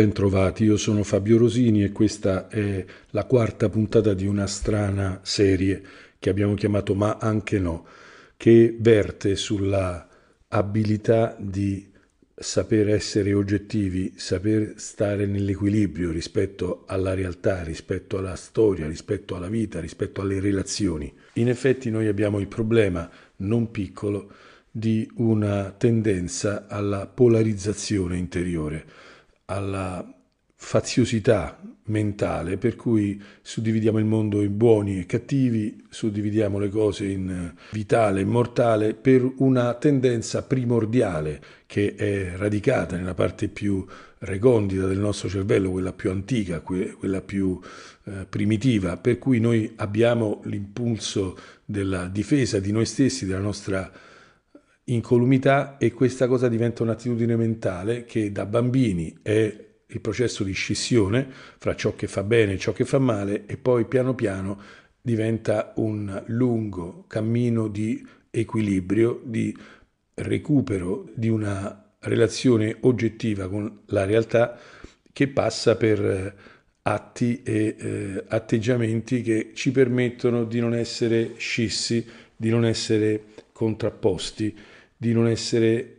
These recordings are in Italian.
bentrovati, io sono Fabio Rosini e questa è la quarta puntata di una strana serie che abbiamo chiamato Ma anche no, che verte sulla abilità di saper essere oggettivi, saper stare nell'equilibrio rispetto alla realtà, rispetto alla storia, rispetto alla vita, rispetto alle relazioni. In effetti noi abbiamo il problema, non piccolo, di una tendenza alla polarizzazione interiore alla faziosità mentale, per cui suddividiamo il mondo in buoni e cattivi, suddividiamo le cose in eh, vitale e mortale, per una tendenza primordiale che è radicata nella parte più recondita del nostro cervello, quella più antica, quella più eh, primitiva, per cui noi abbiamo l'impulso della difesa di noi stessi, della nostra incolumità e questa cosa diventa un'attitudine mentale che da bambini è il processo di scissione fra ciò che fa bene e ciò che fa male e poi piano piano diventa un lungo cammino di equilibrio, di recupero di una relazione oggettiva con la realtà che passa per eh, atti e eh, atteggiamenti che ci permettono di non essere scissi, di non essere contrapposti di non essere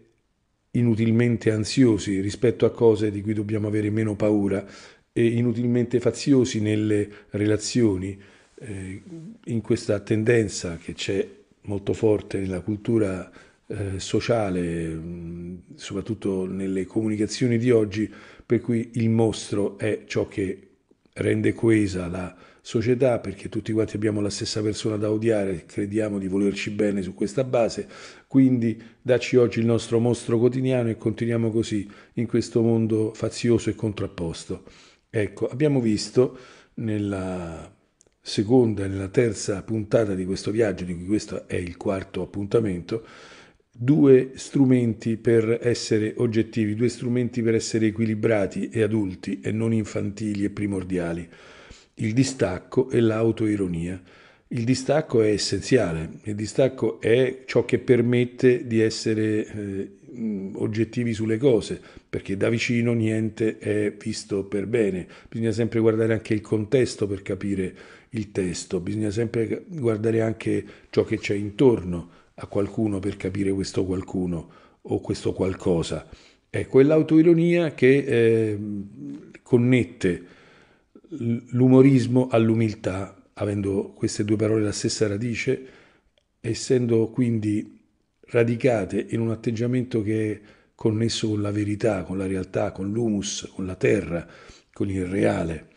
inutilmente ansiosi rispetto a cose di cui dobbiamo avere meno paura e inutilmente faziosi nelle relazioni, eh, in questa tendenza che c'è molto forte nella cultura eh, sociale, soprattutto nelle comunicazioni di oggi, per cui il mostro è ciò che rende coesa la società, perché tutti quanti abbiamo la stessa persona da odiare, crediamo di volerci bene su questa base, quindi dacci oggi il nostro mostro quotidiano e continuiamo così in questo mondo fazioso e contrapposto. Ecco, abbiamo visto nella seconda e nella terza puntata di questo viaggio, di cui questo è il quarto appuntamento, due strumenti per essere oggettivi, due strumenti per essere equilibrati e adulti e non infantili e primordiali il distacco e l'autoironia. Il distacco è essenziale, il distacco è ciò che permette di essere eh, oggettivi sulle cose, perché da vicino niente è visto per bene, bisogna sempre guardare anche il contesto per capire il testo, bisogna sempre guardare anche ciò che c'è intorno a qualcuno per capire questo qualcuno o questo qualcosa. Ecco, è quell'autoironia che eh, connette l'umorismo all'umiltà, avendo queste due parole la stessa radice, essendo quindi radicate in un atteggiamento che è connesso con la verità, con la realtà, con l'humus, con la terra, con il reale.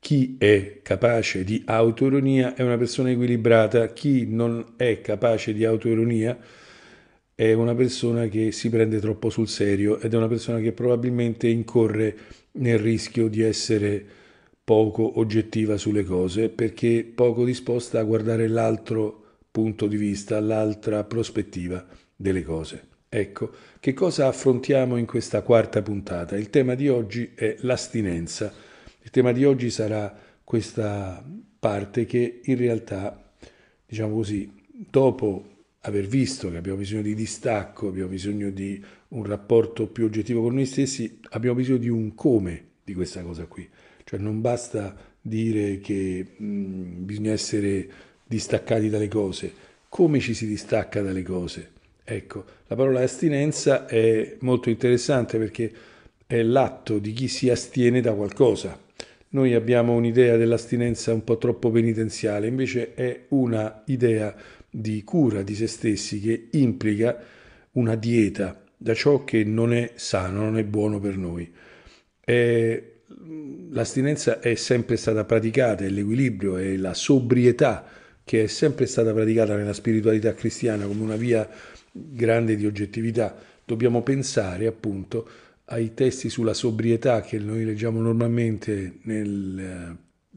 Chi è capace di autoironia è una persona equilibrata, chi non è capace di autoironia è una persona che si prende troppo sul serio ed è una persona che probabilmente incorre nel rischio di essere poco oggettiva sulle cose perché poco disposta a guardare l'altro punto di vista, l'altra prospettiva delle cose. Ecco, che cosa affrontiamo in questa quarta puntata? Il tema di oggi è l'astinenza. Il tema di oggi sarà questa parte che in realtà, diciamo così, dopo aver visto che abbiamo bisogno di distacco, abbiamo bisogno di un rapporto più oggettivo con noi stessi, abbiamo bisogno di un come di questa cosa qui. Cioè non basta dire che mh, bisogna essere distaccati dalle cose. Come ci si distacca dalle cose? Ecco, la parola astinenza è molto interessante perché è l'atto di chi si astiene da qualcosa. Noi abbiamo un'idea dell'astinenza un po' troppo penitenziale, invece è una idea di cura di se stessi che implica una dieta da ciò che non è sano, non è buono per noi. È l'astinenza è sempre stata praticata, è l'equilibrio è la sobrietà che è sempre stata praticata nella spiritualità cristiana come una via grande di oggettività, dobbiamo pensare appunto ai testi sulla sobrietà che noi leggiamo normalmente nelle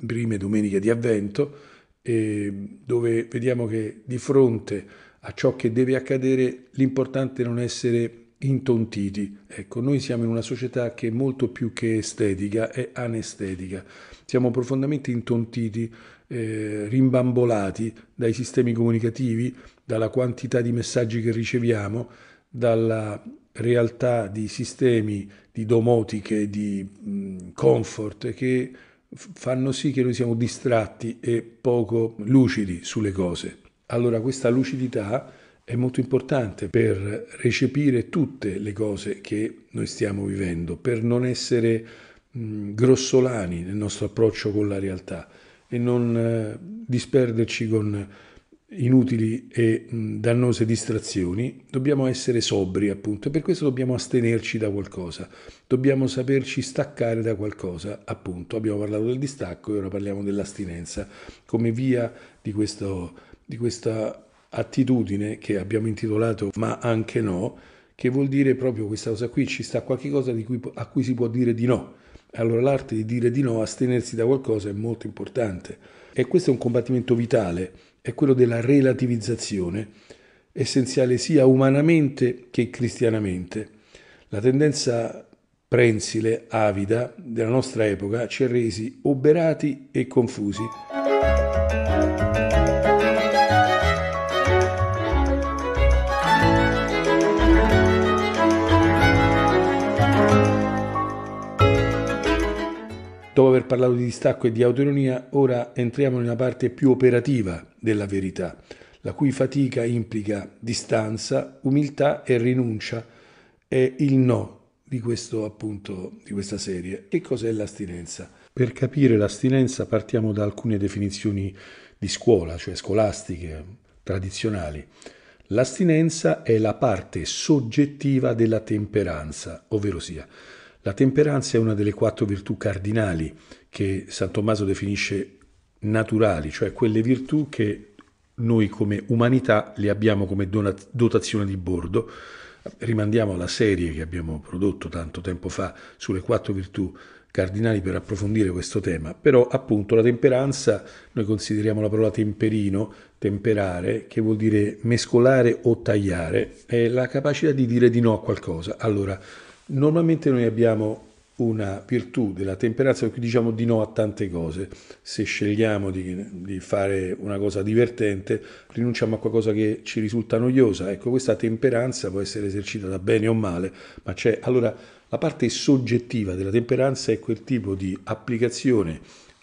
eh, prime domeniche di avvento, dove vediamo che di fronte a ciò che deve accadere l'importante è non essere intontiti. Ecco, noi siamo in una società che molto più che estetica è anestetica. Siamo profondamente intontiti, eh, rimbambolati dai sistemi comunicativi, dalla quantità di messaggi che riceviamo, dalla realtà di sistemi di domotiche, di mh, comfort che fanno sì che noi siamo distratti e poco lucidi sulle cose. Allora questa lucidità è molto importante per recepire tutte le cose che noi stiamo vivendo, per non essere mh, grossolani nel nostro approccio con la realtà e non eh, disperderci con inutili e mh, dannose distrazioni, dobbiamo essere sobri appunto e per questo dobbiamo astenerci da qualcosa, dobbiamo saperci staccare da qualcosa appunto, abbiamo parlato del distacco e ora parliamo dell'astinenza come via di, questo, di questa attitudine che abbiamo intitolato ma anche no, che vuol dire proprio questa cosa qui, ci sta qualcosa cui, a cui si può dire di no. Allora l'arte di dire di no, astenersi da qualcosa è molto importante e questo è un combattimento vitale, è quello della relativizzazione, essenziale sia umanamente che cristianamente. La tendenza prensile, avida della nostra epoca ci ha resi oberati e confusi. Dopo aver parlato di distacco e di autoironia, ora entriamo nella parte più operativa della verità, la cui fatica implica distanza, umiltà e rinuncia. È il no di, questo, appunto, di questa serie. Che cos'è l'astinenza? Per capire l'astinenza partiamo da alcune definizioni di scuola, cioè scolastiche, tradizionali. L'astinenza è la parte soggettiva della temperanza, ovvero sia la temperanza è una delle quattro virtù cardinali che San Tommaso definisce naturali, cioè quelle virtù che noi come umanità le abbiamo come dotazione di bordo. Rimandiamo alla serie che abbiamo prodotto tanto tempo fa sulle quattro virtù cardinali per approfondire questo tema, però appunto la temperanza, noi consideriamo la parola temperino, temperare, che vuol dire mescolare o tagliare, è la capacità di dire di no a qualcosa. Allora, Normalmente noi abbiamo una virtù della temperanza per diciamo di no a tante cose. Se scegliamo di, di, fare una cosa divertente, rinunciamo a qualcosa che ci risulta noiosa. Ecco, questa temperanza può essere esercitata bene o male, ma c'è allora la parte soggettiva della temperanza è quel tipo di applicazione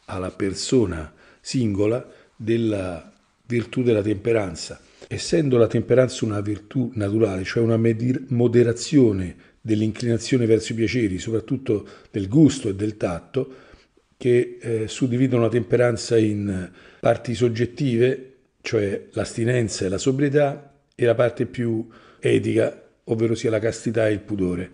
alla persona singola della virtù della temperanza. Essendo la temperanza una virtù naturale, cioè una moderazione dell'inclinazione verso i piaceri, soprattutto del gusto e del tatto, che eh, suddividono la temperanza in parti soggettive, cioè l'astinenza e la sobrietà, e la parte più etica, ovvero sia la castità e il pudore.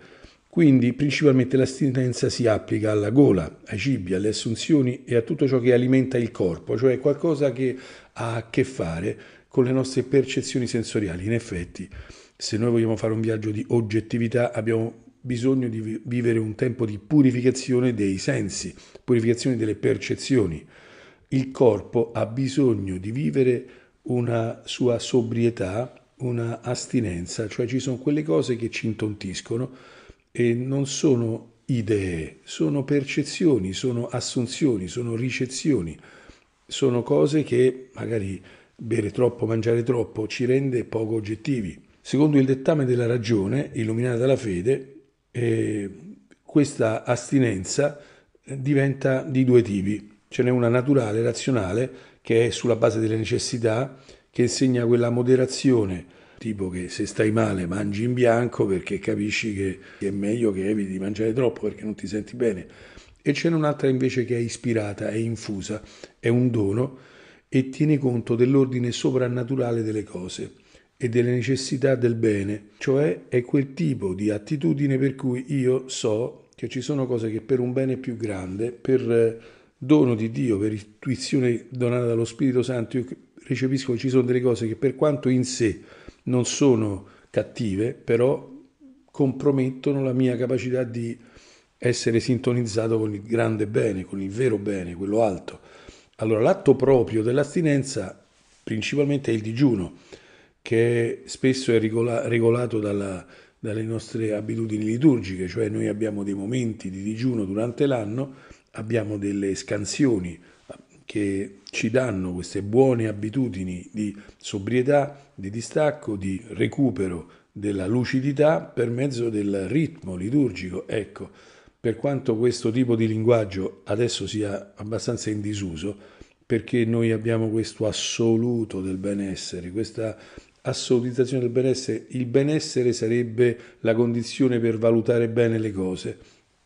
Quindi principalmente l'astinenza si applica alla gola, ai cibi, alle assunzioni e a tutto ciò che alimenta il corpo, cioè qualcosa che ha a che fare con le nostre percezioni sensoriali. In effetti, se noi vogliamo fare un viaggio di oggettività abbiamo bisogno di vivere un tempo di purificazione dei sensi, purificazione delle percezioni. Il corpo ha bisogno di vivere una sua sobrietà, una astinenza, cioè ci sono quelle cose che ci intontiscono e non sono idee, sono percezioni, sono assunzioni, sono ricezioni, sono cose che magari bere troppo, mangiare troppo ci rende poco oggettivi Secondo il dettame della ragione, illuminata dalla fede, eh, questa astinenza eh, diventa di due tipi. Ce n'è una naturale, razionale, che è sulla base delle necessità, che insegna quella moderazione, tipo che se stai male mangi in bianco perché capisci che è meglio che eviti di mangiare troppo perché non ti senti bene. E ce n'è un'altra invece che è ispirata, è infusa, è un dono e tiene conto dell'ordine soprannaturale delle cose e delle necessità del bene, cioè è quel tipo di attitudine per cui io so che ci sono cose che per un bene più grande, per eh, dono di Dio, per intuizione donata dallo Spirito Santo, io recepisco che ci sono delle cose che per quanto in sé non sono cattive, però compromettono la mia capacità di essere sintonizzato con il grande bene, con il vero bene, quello alto. Allora l'atto proprio dell'astinenza principalmente è il digiuno che spesso è regolato dalla, dalle nostre abitudini liturgiche, cioè noi abbiamo dei momenti di digiuno durante l'anno, abbiamo delle scansioni ah, che ci danno queste buone abitudini di sobrietà, di distacco, di recupero della lucidità per mezzo del ritmo liturgico. Ecco, per quanto questo tipo di linguaggio adesso sia abbastanza in disuso, perché noi abbiamo questo assoluto del benessere, questa assolutizzazione del benessere, il benessere sarebbe la condizione per valutare bene le cose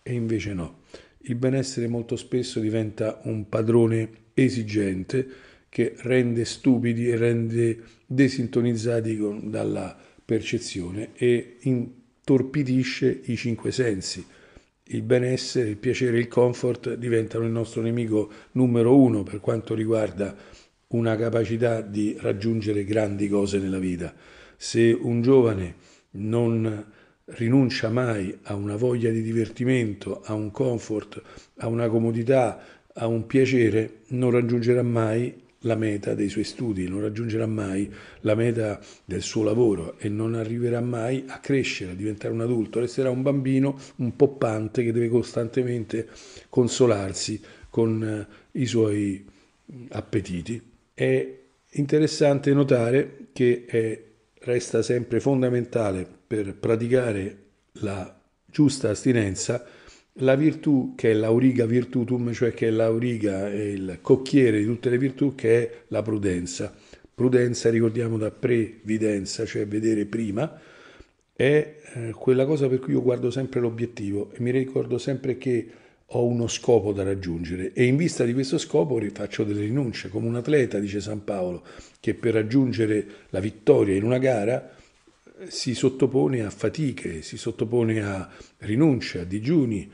e invece no. Il benessere molto spesso diventa un padrone esigente che rende stupidi e rende desintonizzati dalla percezione e intorpidisce i cinque sensi. Il benessere, il piacere, il comfort diventano il nostro nemico numero uno per quanto riguarda una capacità di raggiungere grandi cose nella vita. Se un giovane non rinuncia mai a una voglia di divertimento, a un comfort, a una comodità, a un piacere, non raggiungerà mai la meta dei suoi studi, non raggiungerà mai la meta del suo lavoro e non arriverà mai a crescere, a diventare un adulto, resterà un bambino un po' pante che deve costantemente consolarsi con eh, i suoi appetiti. È interessante notare che è, eh, resta sempre fondamentale per praticare la giusta astinenza la virtù che è l'auriga virtutum, cioè che è l'auriga, e il cocchiere di tutte le virtù, che è la prudenza. Prudenza, ricordiamo da previdenza, cioè vedere prima, è eh, quella cosa per cui io guardo sempre l'obiettivo e mi ricordo sempre che ho uno scopo da raggiungere e in vista di questo scopo faccio delle rinunce, come un atleta, dice San Paolo, che per raggiungere la vittoria in una gara eh, si sottopone a fatiche, si sottopone a rinunce, a digiuni,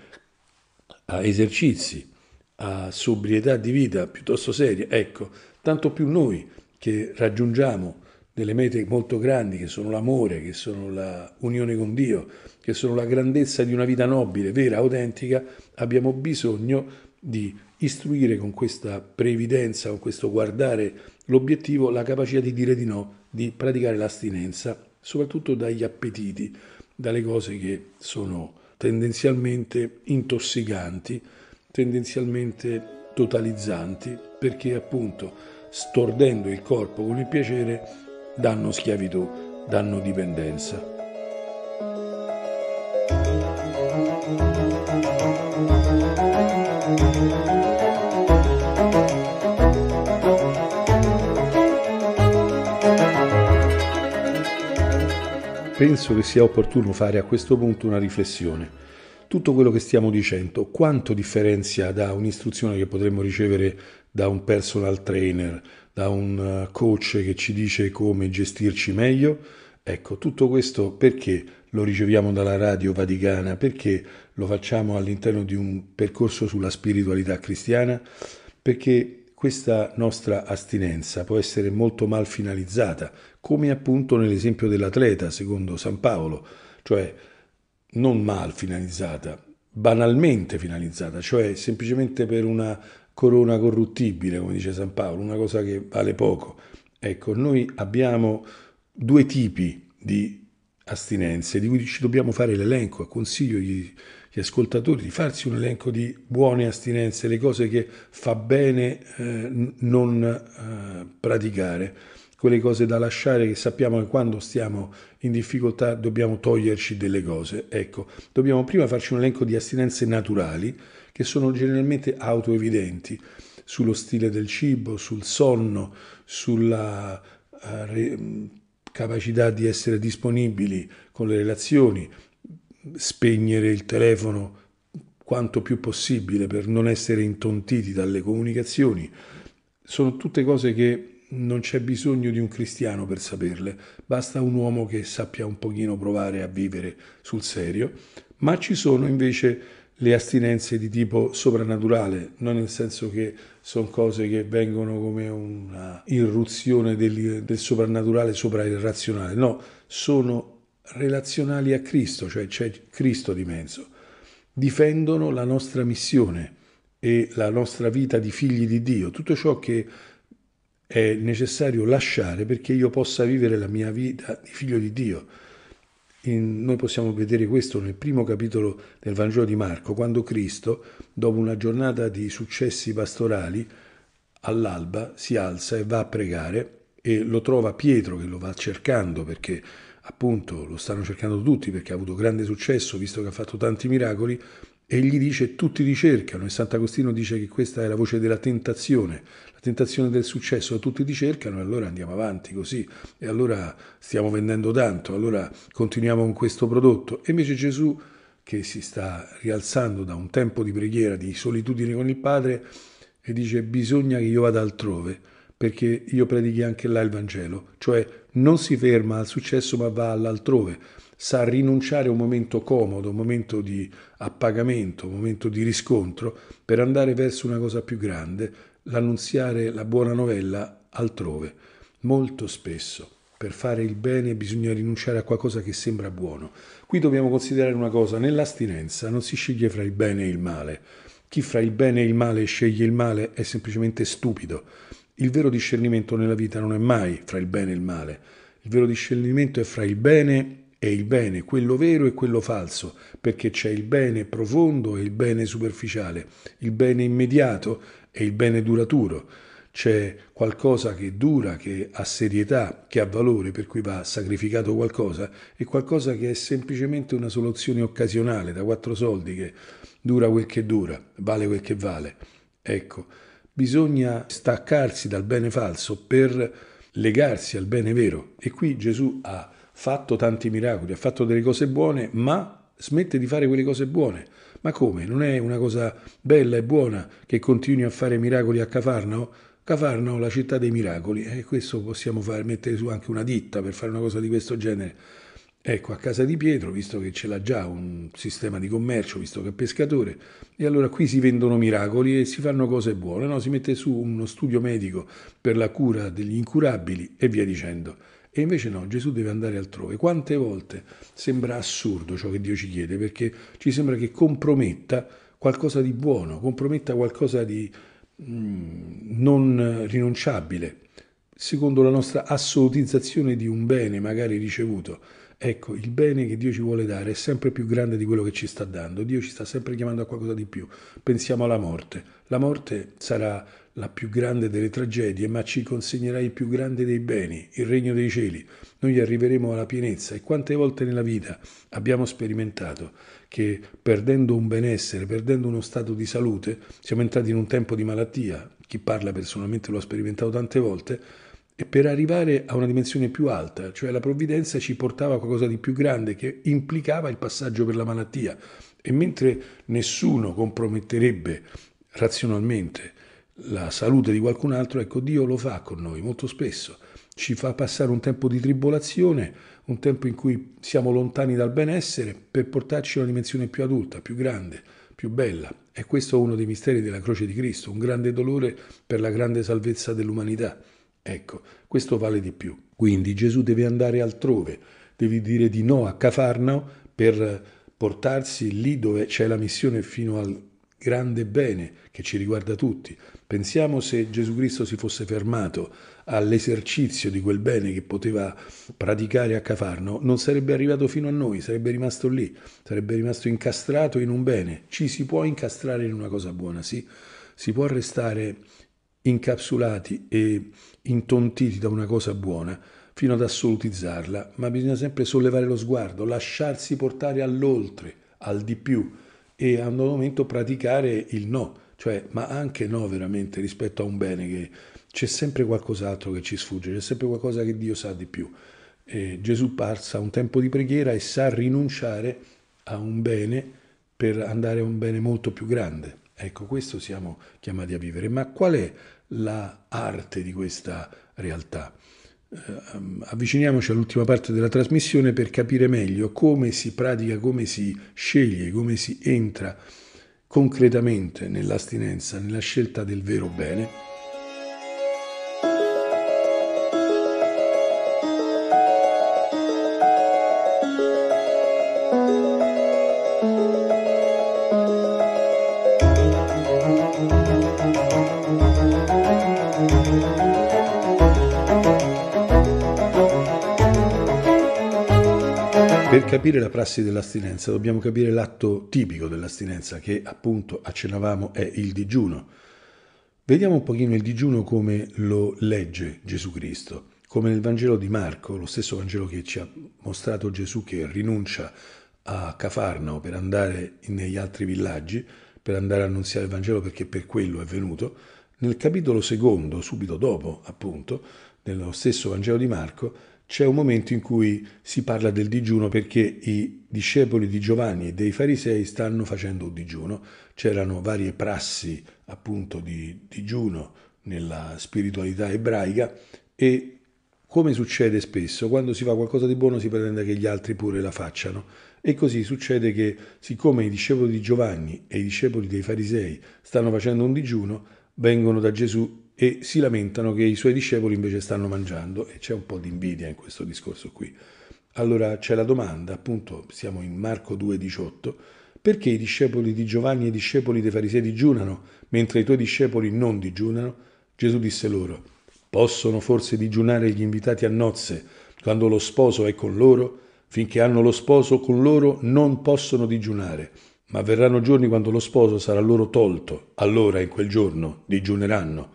a esercizi, a sobrietà di vita piuttosto seria. Ecco, tanto più noi che raggiungiamo delle mete molto grandi che sono l'amore, che sono la unione con Dio, che sono la grandezza di una vita nobile, vera, autentica, abbiamo bisogno di istruire con questa previdenza, con questo guardare l'obiettivo, la capacità di dire di no, di praticare l'astinenza, soprattutto dagli appetiti, dalle cose che sono tendenzialmente intossicanti, tendenzialmente totalizzanti, perché appunto stordendo il corpo con il piacere danno schiavitù, danno dipendenza. Penso che sia opportuno fare a questo punto una riflessione. Tutto quello che stiamo dicendo, quanto differenzia da un'istruzione che potremmo ricevere da un personal trainer, da un eh, coach che ci dice come gestirci meglio. Ecco, tutto questo perché lo riceviamo dalla radio vaticana, perché lo facciamo all'interno di un percorso sulla spiritualità cristiana, perché questa nostra astinenza può essere molto mal finalizzata, come appunto nell'esempio dell'atleta, secondo San Paolo, cioè non mal finalizzata, banalmente finalizzata, cioè semplicemente per una corona corruttibile, come dice San Paolo, una cosa che vale poco. Ecco, noi abbiamo due tipi di astinenze di cui ci dobbiamo fare l'elenco. Consiglio gli, agli ascoltatori di farsi un elenco di buone astinenze, le cose che fa bene eh, non eh, praticare, quelle cose da lasciare che sappiamo che quando stiamo in difficoltà dobbiamo toglierci delle cose. Ecco, dobbiamo prima farci un elenco di astinenze naturali che sono generalmente autoevidenti sullo stile del cibo, sul sonno, sulla uh, capacità di essere disponibili con le relazioni, spegnere il telefono quanto più possibile per non essere intontiti dalle comunicazioni. Sono tutte cose che non c'è bisogno di un cristiano per saperle, basta un uomo che sappia un pochino provare a vivere sul serio, ma ci sono invece le astinenze di tipo soprannaturale, non nel senso che sono cose che vengono come un'irruzione del, del soprannaturale sopra il razionale, no, sono relazionali a Cristo, cioè c'è Cristo di mezzo. Difendono la nostra missione e la nostra vita di figli di Dio, tutto ciò che è necessario lasciare perché io possa vivere la mia vita di figlio di Dio in, noi possiamo vedere questo nel primo capitolo del Vangelo di Marco, quando Cristo, dopo una giornata di successi pastorali, all'alba si alza e va a pregare e lo trova Pietro che lo va cercando perché appunto lo stanno cercando tutti perché ha avuto grande successo visto che ha fatto tanti miracoli e gli dice tutti li cercano e Sant'Agostino dice che questa è la voce della tentazione, la tentazione del successo, tutti li cercano e allora andiamo avanti così e allora stiamo vendendo tanto, allora continuiamo con questo prodotto e invece Gesù che si sta rialzando da un tempo di preghiera, di solitudine con il Padre e dice bisogna che io vada altrove perché io predichi anche là il Vangelo, cioè non si ferma al successo ma va all'altrove sa rinunciare a un momento comodo, un momento di appagamento, un momento di riscontro, per andare verso una cosa più grande, l'annunziare la buona novella altrove. Molto spesso per fare il bene bisogna rinunciare a qualcosa che sembra buono. Qui dobbiamo considerare una cosa, nell'astinenza non si sceglie fra il bene e il male. Chi fra il bene e il male sceglie il male è semplicemente stupido. Il vero discernimento nella vita non è mai fra il bene e il male. Il vero discernimento è fra il bene è il bene, quello vero e quello falso, perché c'è il bene profondo e il bene superficiale, il bene immediato e il bene duraturo. C'è qualcosa che dura, che ha serietà, che ha valore, per cui va sacrificato qualcosa, e qualcosa che è semplicemente una soluzione occasionale, da quattro soldi, che dura quel che dura, vale quel che vale. Ecco, bisogna staccarsi dal bene falso per legarsi al bene vero. E qui Gesù ha fatto tanti miracoli, ha fatto delle cose buone, ma smette di fare quelle cose buone. Ma come? Non è una cosa bella e buona che continui a fare miracoli a Cafarnao? Cafarnao, la città dei miracoli, e eh, questo possiamo far, mettere su anche una ditta per fare una cosa di questo genere. Ecco, a casa di Pietro, visto che ce l'ha già un sistema di commercio, visto che è pescatore, e allora qui si vendono miracoli e si fanno cose buone, no? si mette su uno studio medico per la cura degli incurabili e via dicendo. E invece no, Gesù deve andare altrove. Quante volte sembra assurdo ciò che Dio ci chiede, perché ci sembra che comprometta qualcosa di buono, comprometta qualcosa di mm, non rinunciabile, secondo la nostra assolutizzazione di un bene magari ricevuto. Ecco, il bene che Dio ci vuole dare è sempre più grande di quello che ci sta dando. Dio ci sta sempre chiamando a qualcosa di più. Pensiamo alla morte. La morte sarà la più grande delle tragedie, ma ci consegnerà il più grande dei beni, il regno dei cieli. Noi arriveremo alla pienezza e quante volte nella vita abbiamo sperimentato che perdendo un benessere, perdendo uno stato di salute, siamo entrati in un tempo di malattia, chi parla personalmente lo ha sperimentato tante volte, e per arrivare a una dimensione più alta, cioè la provvidenza ci portava a qualcosa di più grande che implicava il passaggio per la malattia. E mentre nessuno comprometterebbe razionalmente la salute di qualcun altro, ecco Dio lo fa con noi molto spesso, ci fa passare un tempo di tribolazione, un tempo in cui siamo lontani dal benessere per portarci a una dimensione più adulta, più grande, più bella. E questo è uno dei misteri della croce di Cristo, un grande dolore per la grande salvezza dell'umanità. Ecco, questo vale di più. Quindi Gesù deve andare altrove, deve dire di no a Cafarnao per portarsi lì dove c'è la missione fino al grande bene che ci riguarda tutti, Pensiamo se Gesù Cristo si fosse fermato all'esercizio di quel bene che poteva praticare a Cafarno, non sarebbe arrivato fino a noi, sarebbe rimasto lì, sarebbe rimasto incastrato in un bene. Ci si può incastrare in una cosa buona, sì, si può restare incapsulati e intontiti da una cosa buona fino ad assolutizzarla, ma bisogna sempre sollevare lo sguardo, lasciarsi portare all'oltre, al di più e a un momento praticare il no cioè, ma anche no veramente rispetto a un bene che c'è sempre qualcos'altro che ci sfugge, c'è sempre qualcosa che Dio sa di più. E Gesù passa un tempo di preghiera e sa rinunciare a un bene per andare a un bene molto più grande. Ecco, questo siamo chiamati a vivere. Ma qual è la di questa realtà? Eh, avviciniamoci all'ultima parte della trasmissione per capire meglio come si pratica, come si sceglie, come si entra concretamente nell'astinenza, nella scelta del vero bene Per capire la prassi dell'astinenza dobbiamo capire l'atto tipico dell'astinenza che appunto accennavamo è il digiuno. Vediamo un pochino il digiuno come lo legge Gesù Cristo, come nel Vangelo di Marco, lo stesso Vangelo che ci ha mostrato Gesù che rinuncia a Cafarnao per andare negli altri villaggi, per andare a annunziare il Vangelo perché per quello è venuto, nel capitolo secondo, subito dopo appunto, nello stesso Vangelo di Marco, c'è un momento in cui si parla del digiuno perché i discepoli di Giovanni e dei farisei stanno facendo un digiuno. C'erano varie prassi appunto di digiuno nella spiritualità ebraica e come succede spesso, quando si fa qualcosa di buono si pretende che gli altri pure la facciano. E così succede che siccome i discepoli di Giovanni e i discepoli dei farisei stanno facendo un digiuno, vengono da Gesù e si lamentano che i suoi discepoli invece stanno mangiando e c'è un po' di invidia in questo discorso qui. Allora c'è la domanda, appunto, siamo in Marco 2,18, perché i discepoli di Giovanni e i discepoli dei farisei digiunano, mentre i tuoi discepoli non digiunano? Gesù disse loro, possono forse digiunare gli invitati a nozze quando lo sposo è con loro? Finché hanno lo sposo con loro non possono digiunare, ma verranno giorni quando lo sposo sarà loro tolto, allora in quel giorno digiuneranno.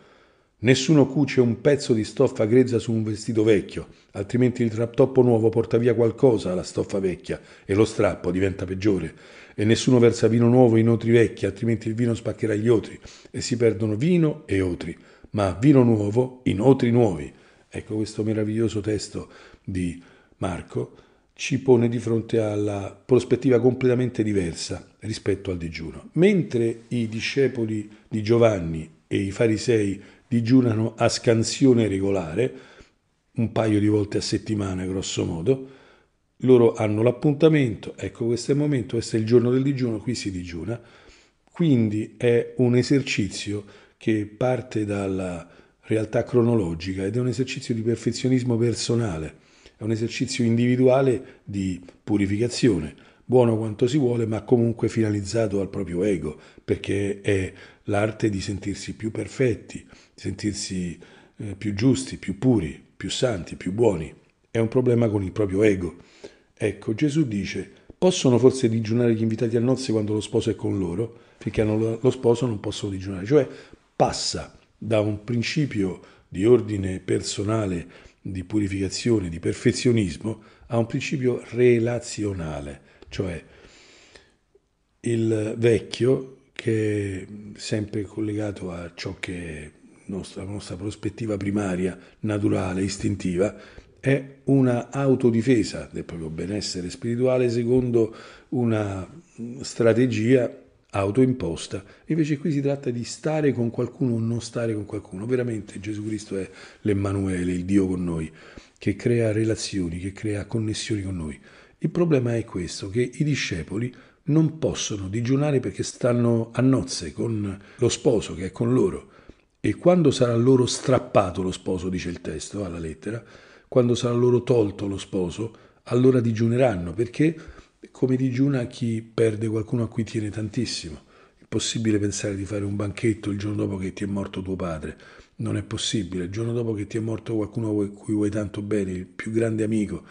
Nessuno cuce un pezzo di stoffa grezza su un vestito vecchio, altrimenti il trattoppo nuovo porta via qualcosa alla stoffa vecchia e lo strappo diventa peggiore. E nessuno versa vino nuovo in otri vecchi, altrimenti il vino spaccherà gli otri e si perdono vino e otri, ma vino nuovo in otri nuovi. Ecco questo meraviglioso testo di Marco ci pone di fronte alla prospettiva completamente diversa rispetto al digiuno. Mentre i discepoli di Giovanni e i farisei digiunano a scansione regolare, un paio di volte a settimana grosso modo, loro hanno l'appuntamento, ecco questo è il momento, questo è il giorno del digiuno, qui si digiuna, quindi è un esercizio che parte dalla realtà cronologica ed è un esercizio di perfezionismo personale, è un esercizio individuale di purificazione, buono quanto si vuole, ma comunque finalizzato al proprio ego, perché è l'arte di sentirsi più perfetti, sentirsi eh, più giusti, più puri, più santi, più buoni. È un problema con il proprio ego. Ecco, Gesù dice, possono forse digiunare gli invitati a nozze quando lo sposo è con loro? Finché hanno lo sposo non possono digiunare. Cioè passa da un principio di ordine personale, di purificazione, di perfezionismo, a un principio relazionale, cioè il vecchio che è sempre collegato a ciò che nostra, nostra prospettiva primaria, naturale, istintiva, è una autodifesa del proprio benessere spirituale secondo una strategia autoimposta. Invece qui si tratta di stare con qualcuno o non stare con qualcuno. Veramente Gesù Cristo è l'Emmanuele, il Dio con noi, che crea relazioni, che crea connessioni con noi. Il problema è questo, che i discepoli non possono digiunare perché stanno a nozze con lo sposo che è con loro e quando sarà loro strappato lo sposo, dice il testo alla lettera, quando sarà loro tolto lo sposo, allora digiuneranno, perché come digiuna chi perde qualcuno a cui tiene tantissimo. È possibile pensare di fare un banchetto il giorno dopo che ti è morto tuo padre. Non è possibile. Il giorno dopo che ti è morto qualcuno a cui vuoi tanto bene, il più grande amico,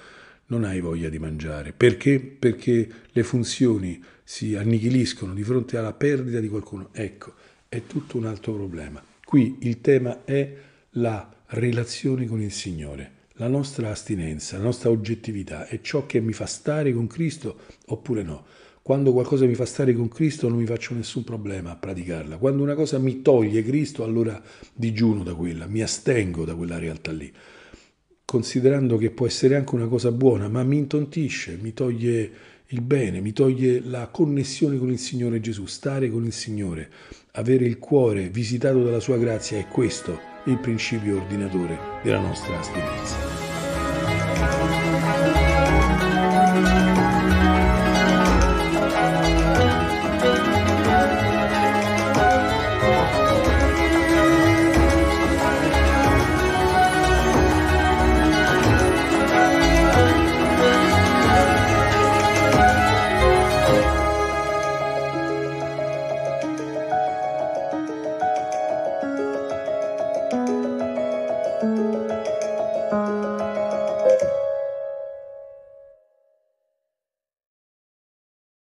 non hai voglia di mangiare. Perché? Perché le funzioni si annichiliscono di fronte alla perdita di qualcuno. Ecco, è tutto un altro problema. Qui il tema è la relazione con il Signore, la nostra astinenza, la nostra oggettività, è ciò che mi fa stare con Cristo oppure no. Quando qualcosa mi fa stare con Cristo non mi faccio nessun problema a praticarla. Quando una cosa mi toglie Cristo allora digiuno da quella, mi astengo da quella realtà lì, considerando che può essere anche una cosa buona, ma mi intontisce, mi toglie il bene, mi toglie la connessione con il Signore Gesù, stare con il Signore, avere il cuore visitato dalla sua grazia è questo il principio ordinatore della nostra stilezza.